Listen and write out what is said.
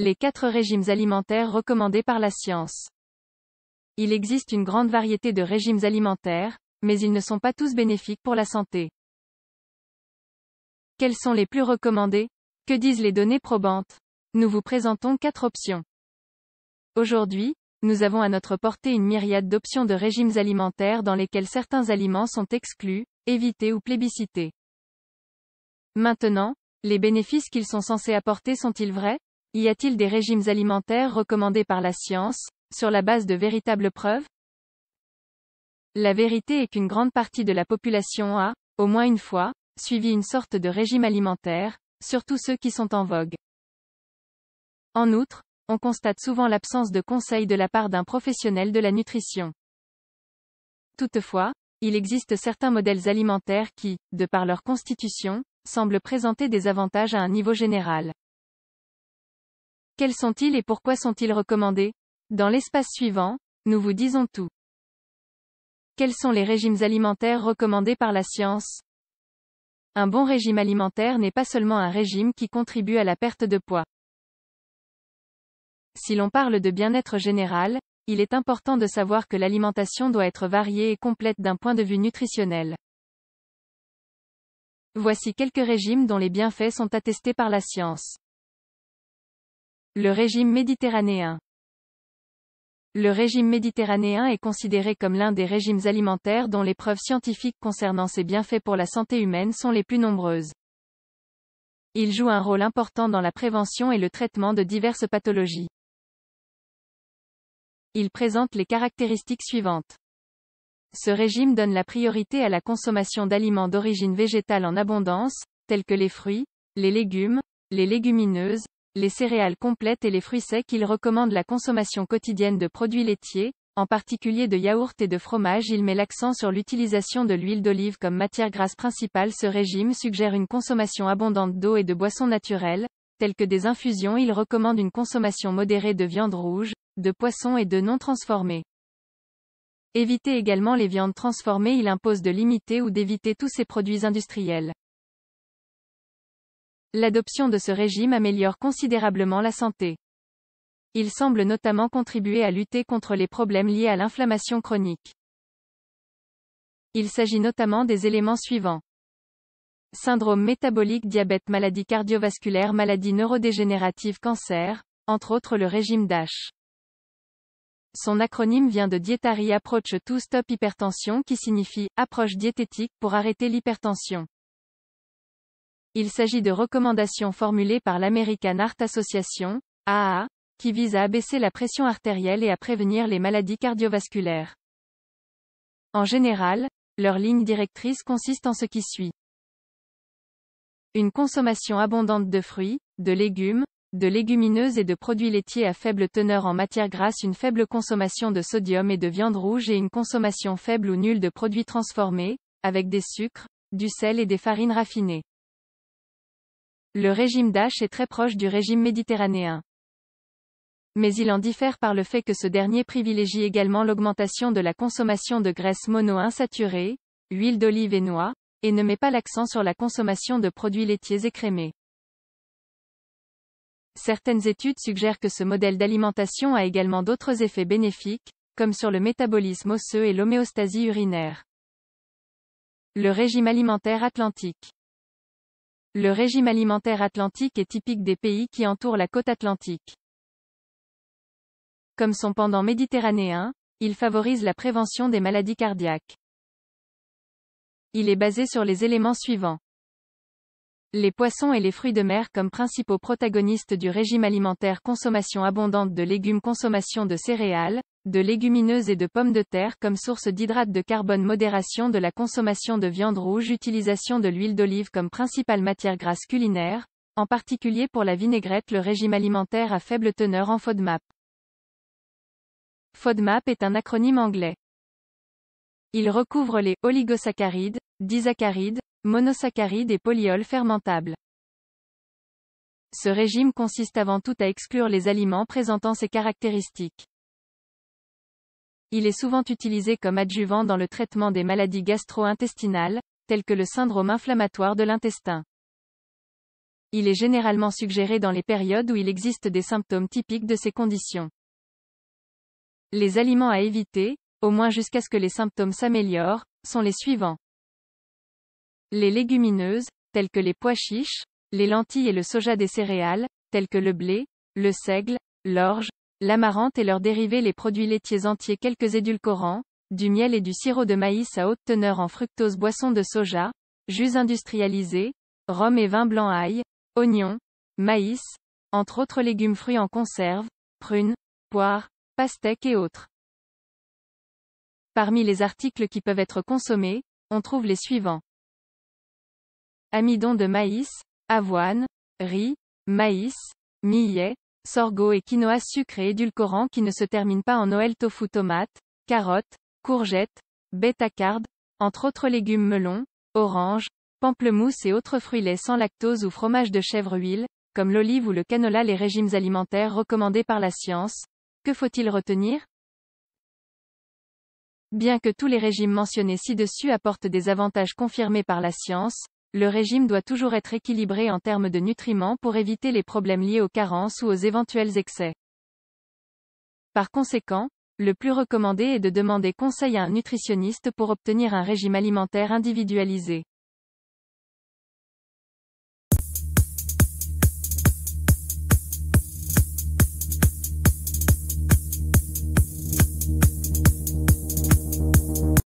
les quatre régimes alimentaires recommandés par la science. Il existe une grande variété de régimes alimentaires, mais ils ne sont pas tous bénéfiques pour la santé. Quels sont les plus recommandés Que disent les données probantes Nous vous présentons quatre options. Aujourd'hui, nous avons à notre portée une myriade d'options de régimes alimentaires dans lesquels certains aliments sont exclus, évités ou plébiscités. Maintenant, les bénéfices qu'ils sont censés apporter sont-ils vrais y a-t-il des régimes alimentaires recommandés par la science, sur la base de véritables preuves La vérité est qu'une grande partie de la population a, au moins une fois, suivi une sorte de régime alimentaire, surtout ceux qui sont en vogue. En outre, on constate souvent l'absence de conseils de la part d'un professionnel de la nutrition. Toutefois, il existe certains modèles alimentaires qui, de par leur constitution, semblent présenter des avantages à un niveau général. Quels sont-ils et pourquoi sont-ils recommandés Dans l'espace suivant, nous vous disons tout. Quels sont les régimes alimentaires recommandés par la science Un bon régime alimentaire n'est pas seulement un régime qui contribue à la perte de poids. Si l'on parle de bien-être général, il est important de savoir que l'alimentation doit être variée et complète d'un point de vue nutritionnel. Voici quelques régimes dont les bienfaits sont attestés par la science. Le régime méditerranéen. Le régime méditerranéen est considéré comme l'un des régimes alimentaires dont les preuves scientifiques concernant ses bienfaits pour la santé humaine sont les plus nombreuses. Il joue un rôle important dans la prévention et le traitement de diverses pathologies. Il présente les caractéristiques suivantes. Ce régime donne la priorité à la consommation d'aliments d'origine végétale en abondance, tels que les fruits, les légumes, les légumineuses, les céréales complètes et les fruits secs. Il recommande la consommation quotidienne de produits laitiers, en particulier de yaourt et de fromage. Il met l'accent sur l'utilisation de l'huile d'olive comme matière grasse principale. Ce régime suggère une consommation abondante d'eau et de boissons naturelles, telles que des infusions. Il recommande une consommation modérée de viande rouge, de poisson et de non transformés. Évitez également les viandes transformées. Il impose de limiter ou d'éviter tous ces produits industriels. L'adoption de ce régime améliore considérablement la santé. Il semble notamment contribuer à lutter contre les problèmes liés à l'inflammation chronique. Il s'agit notamment des éléments suivants. Syndrome métabolique, diabète, maladie cardiovasculaire, maladie neurodégénérative, cancer, entre autres le régime DASH. Son acronyme vient de Dietary Approach to Stop Hypertension qui signifie approche diététique pour arrêter l'hypertension. Il s'agit de recommandations formulées par l'American Heart Association, AA, qui vise à abaisser la pression artérielle et à prévenir les maladies cardiovasculaires. En général, leur ligne directrice consiste en ce qui suit. Une consommation abondante de fruits, de légumes, de légumineuses et de produits laitiers à faible teneur en matière grasse, une faible consommation de sodium et de viande rouge et une consommation faible ou nulle de produits transformés, avec des sucres, du sel et des farines raffinées. Le régime d'H est très proche du régime méditerranéen. Mais il en diffère par le fait que ce dernier privilégie également l'augmentation de la consommation de graisses monoinsaturées, huile d'olive et noix, et ne met pas l'accent sur la consommation de produits laitiers écrémés. Certaines études suggèrent que ce modèle d'alimentation a également d'autres effets bénéfiques, comme sur le métabolisme osseux et l'homéostasie urinaire. Le régime alimentaire atlantique le régime alimentaire atlantique est typique des pays qui entourent la côte atlantique. Comme son pendant méditerranéen, il favorise la prévention des maladies cardiaques. Il est basé sur les éléments suivants. Les poissons et les fruits de mer comme principaux protagonistes du régime alimentaire consommation abondante de légumes consommation de céréales, de légumineuses et de pommes de terre comme source d'hydrates de carbone modération de la consommation de viande rouge utilisation de l'huile d'olive comme principale matière grasse culinaire, en particulier pour la vinaigrette le régime alimentaire à faible teneur en FODMAP. FODMAP est un acronyme anglais. Il recouvre les oligosaccharides, disaccharides, monosaccharides et polyols fermentables. Ce régime consiste avant tout à exclure les aliments présentant ces caractéristiques. Il est souvent utilisé comme adjuvant dans le traitement des maladies gastro-intestinales, telles que le syndrome inflammatoire de l'intestin. Il est généralement suggéré dans les périodes où il existe des symptômes typiques de ces conditions. Les aliments à éviter, au moins jusqu'à ce que les symptômes s'améliorent, sont les suivants. Les légumineuses, telles que les pois chiches, les lentilles et le soja des céréales, telles que le blé, le seigle, l'orge, l'amarante et leurs dérivés les produits laitiers entiers quelques édulcorants, du miel et du sirop de maïs à haute teneur en fructose boisson de soja, jus industrialisés, rhum et vin blanc ail, oignons, maïs, entre autres légumes fruits en conserve, prunes, poires, pastèques et autres. Parmi les articles qui peuvent être consommés, on trouve les suivants. Amidon de maïs, avoine, riz, maïs, millet, sorgho et quinoa sucré et édulcorant qui ne se terminent pas en Noël tofu tomate, carottes, courgettes, bêta-cardes, entre autres légumes Melon, orange, pamplemousse et autres fruits laits sans lactose ou fromage de chèvre huile, comme l'olive ou le canola les régimes alimentaires recommandés par la science. Que faut-il retenir Bien que tous les régimes mentionnés ci-dessus apportent des avantages confirmés par la science, le régime doit toujours être équilibré en termes de nutriments pour éviter les problèmes liés aux carences ou aux éventuels excès. Par conséquent, le plus recommandé est de demander conseil à un nutritionniste pour obtenir un régime alimentaire individualisé.